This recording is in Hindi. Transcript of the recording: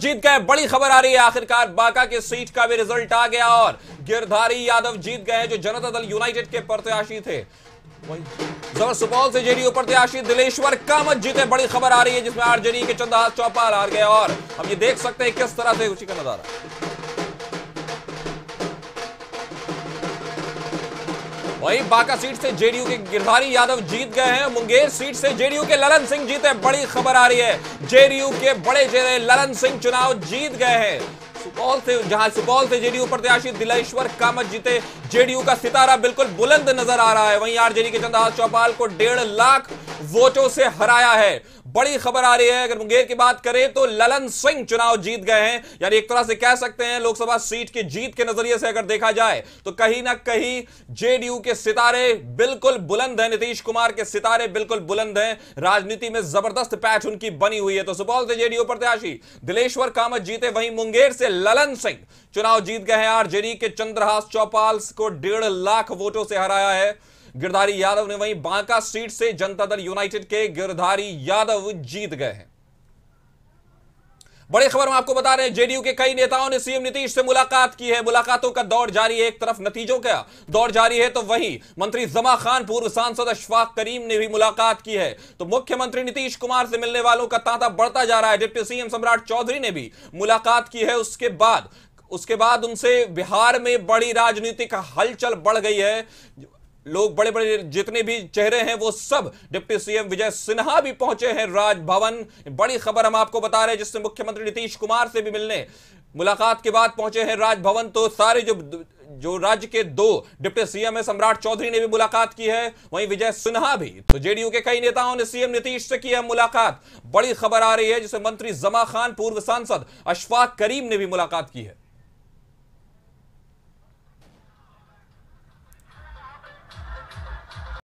जीत गए बड़ी खबर आ रही है आखिरकार बांका के सीट का भी रिजल्ट आ गया और गिरधारी यादव जीत गए जो जनता दल यूनाइटेड के प्रत्याशी थे सुपौल से जेडीयू प्रत्याशी दिलेश्वर कामत जीते बड़ी खबर आ रही है जिसमें आरजेडी के चंद्रहास चौपाल हार गए और हम ये देख सकते हैं किस तरह से उसी का नजारा वहीं बांका सीट से जेडीयू के गिरधारी यादव जीत गए हैं मुंगेर सीट से जेडीयू के ललन सिंह जीते बड़ी खबर आ रही है जेडीयू के बड़े चेहरे ललन सिंह चुनाव जीत गए हैं सुपौल से जहां सुपौल से जेडीयू प्रत्याशी दिलेश्वर कामत जीते जेडीयू का सितारा बिल्कुल बुलंद नजर आ रहा है वहीं आरजेडी के चंद्रहास चौपाल को डेढ़ लाख वोटों से हराया है बड़ी खबर आ रही है अगर मुंगेर की बात करें तो ललन सिंह चुनाव जीत गए हैं यानी एक तरह से कह सकते हैं लोकसभा सीट की जीत के नजरिए से अगर देखा जाए तो कहीं ना कहीं जेडीयू के सितारे बिल्कुल बुलंद हैं नीतीश कुमार के सितारे बिल्कुल बुलंद हैं राजनीति में जबरदस्त पैच उनकी बनी हुई है तो सुपौल से जेडीयू प्रत्याशी दिलेश्वर कामत जीते वहीं मुंगेर से ललन सिंह चुनाव जीत गए हैं आरजेडी के चंद्रहास चौपाल को डेढ़ लाख वोटों से हराया है गिरधारी यादव ने वहीं बांका सीट से जनता दल यूनाइटेड के गिरधारी यादव जीत गए हैं बड़ी खबर हम आपको बता रहे हैं जेडीयू के कई नेताओं ने सीएम नीतीश से मुलाकात की है मुलाकातों का दौर जारी है एक तरफ नतीजों का दौर जारी है तो वहीं मंत्री जमा खान पूर्व सांसद अशफाक करीम ने भी मुलाकात की है तो मुख्यमंत्री नीतीश कुमार से मिलने वालों का तांता बढ़ता जा रहा है डिप्टी सीएम सम्राट चौधरी ने भी मुलाकात की है उसके बाद उसके बाद उनसे बिहार में बड़ी राजनीतिक हलचल बढ़ गई है लोग बड़े बड़े जितने भी चेहरे हैं वो सब डिप्टी सीएम विजय सिन्हा भी पहुंचे हैं राजभवन बड़ी खबर हम आपको बता रहे हैं जिससे मुख्यमंत्री नीतीश कुमार से भी मिलने मुलाकात के बाद पहुंचे हैं राजभवन तो सारे जो जो राज्य के दो डिप्टी सीएम है सम्राट चौधरी ने भी मुलाकात की है वहीं विजय सिन्हा भी तो जेडीयू के कई नेताओं ने सीएम नीतीश से की है मुलाकात बड़ी खबर आ रही है जिसे मंत्री जमा खान पूर्व सांसद अशफाक करीम ने भी मुलाकात की है